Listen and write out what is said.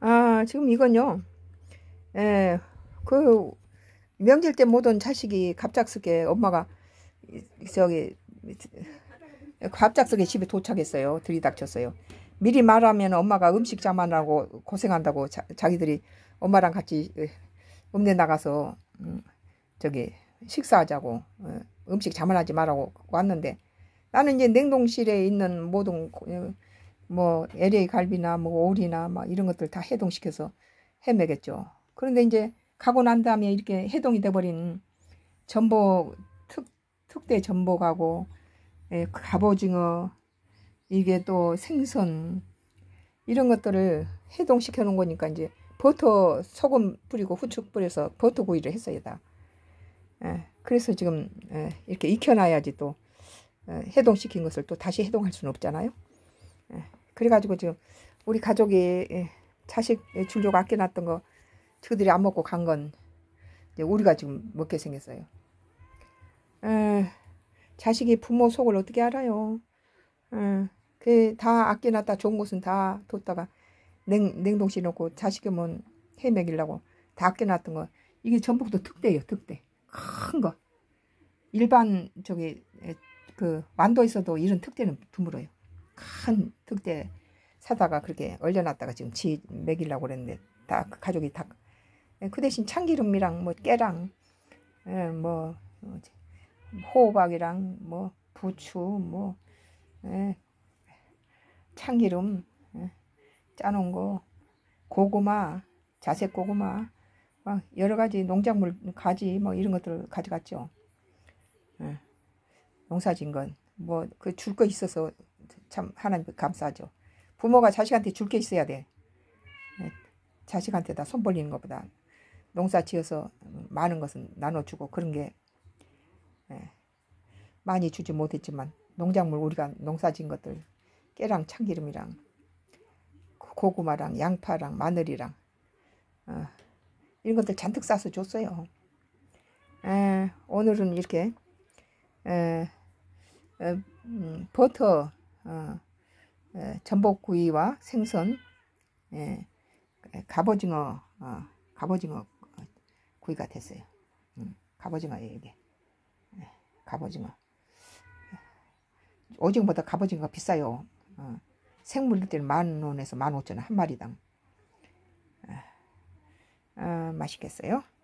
아 지금 이건요 에그 예, 명절 때모든 자식이 갑작스게 엄마가 저기 갑작스게 집에 도착했어요 들이닥쳤어요 미리 말하면 엄마가 음식 자만하고 고생한다고 자, 기들이 엄마랑 같이 예, 읍내 나가서 음, 저기 식사하자고 어, 음식 자만하지 말라고 왔는데 나는 이제 냉동실에 있는 모든 어, 뭐 LA 갈비나 뭐 오리나 막 이런 것들 다 해동시켜서 해매겠죠. 그런데 이제 가고 난 다음에 이렇게 해동이 돼버린 전복 특 특대 전복하고 예, 갑오징어 이게 또 생선 이런 것들을 해동시켜 놓은 거니까 이제 버터 소금 뿌리고 후추 뿌려서 버터 구이를 했어요 다. 예, 그래서 지금 예, 이렇게 익혀놔야지 또 예, 해동시킨 것을 또 다시 해동할 수는 없잖아요. 예. 그래가지고 지금 우리 가족이 예, 자식 예, 줄족 아껴놨던 거 저들이 안 먹고 간 건 우리가 지금 먹게 생겼어요. 에, 자식이 부모 속을 어떻게 알아요? 그다 아껴놨다 좋은 곳은 다 뒀다가 냉, 냉동실 놓고 자식이 뭔 해먹이려고 다 아껴놨던 거 이게 전북도 특대예요 특대 큰거 일반 저기 그 완도에서도 이런 특대는 드물어요 큰특대 사다가 그렇게 얼려놨다가 지금 지 먹이려고 그랬는데 다 그 가족이 다 그 대신 참기름이랑 뭐 깨랑 예, 뭐 호박이랑 뭐 부추 뭐 예, 참기름 예, 짜놓은 거 고구마 자색 고구마 막 뭐 여러 가지 농작물 가지 뭐 이런 것들 을 가져갔죠. 예, 농사진 건 뭐 그 줄 거 있어서 참 하나님 그 감사하죠. 부모가 자식한테 줄 게 있어야 돼. 예, 자식한테 다 손 벌리는 것보다 농사 지어서 많은 것은 나눠주고 그런 게 예, 많이 주지 못했지만 농작물 우리가 농사 지은 것들 깨랑 참기름이랑 고구마랑 양파랑 마늘이랑 어, 이런 것들 잔뜩 싸서 줬어요. 예, 오늘은 이렇게 어, 음, 버터 어, 전복구이와 생선, 에, 예, 갑오징어, 어, 갑오징어 구이가 됐어요. 음, 갑오징어예요, 이게. 에, 예, 갑오징어. 오징어보다 갑오징어가 비싸요. 어, 생물일 만 원에서 만 오천 원한 마리당. 아, 아, 맛있겠어요.